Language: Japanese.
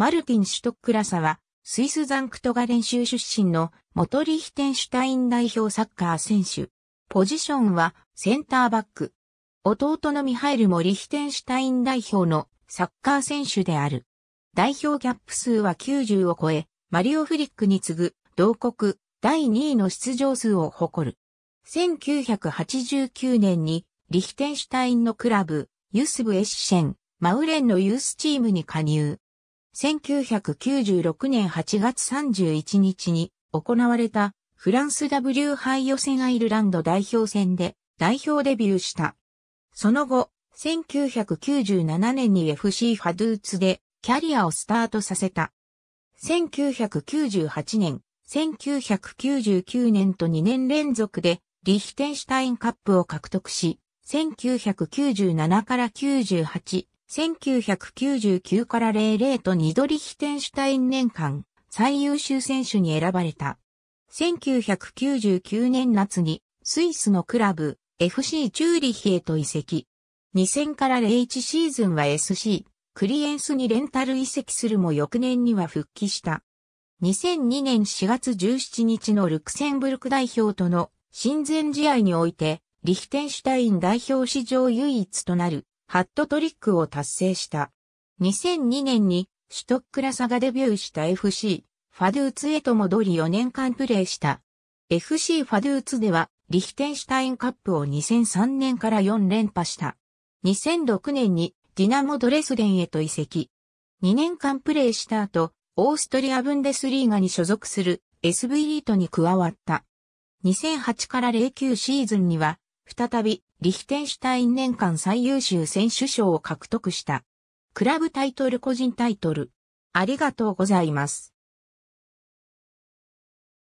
マルティン・シュトックラサは、スイスザンクトガ練習出身の元リヒテンシュタイン代表サッカー選手。ポジションはセンターバック。弟のミハイルもリヒテンシュタイン代表のサッカー選手である。代表キャップ数は90を超え、マリオ・フリックに次ぐ同国第2位の出場数を誇る。1989年にリヒテンシュタインのクラブ、ユスブ・エッシェン、マウレンのユースチームに加入。1996年8月31日に行われたフランス W 杯予選アイルランド代表戦で代表デビューした。その後、1997年に FC ファドゥーツでキャリアをスタートさせた。1998年、1999年と2年連続でリヒテンシュタインカップを獲得し、1997から98、1999から00と二ドリヒテンシュタイン年間最優秀選手に選ばれた。1999年夏にスイスのクラブ FC チューリヒへと移籍。2000から01シーズンは SC クリエンスにレンタル移籍するも翌年には復帰した。2002年4月17日のルクセンブルク代表との親善試合において、リヒテンシュタイン代表史上唯一となるハットトリックを達成した。2002年にシュトックラサがデビューした FC ファドゥーツへと戻り4年間プレーした。FC ファドゥーツではリヒテンシュタインカップを2003年から4連覇した。2006年にディナモ・ドレスデンへと移籍。2年間プレーした後、オーストリア・ブンデスリーガに所属する SV リートに加わった。2008から09シーズンには、再びリヒテンシュタイン年間最優秀選手賞を獲得した。クラブタイトル個人タイトル。ありがとうございます。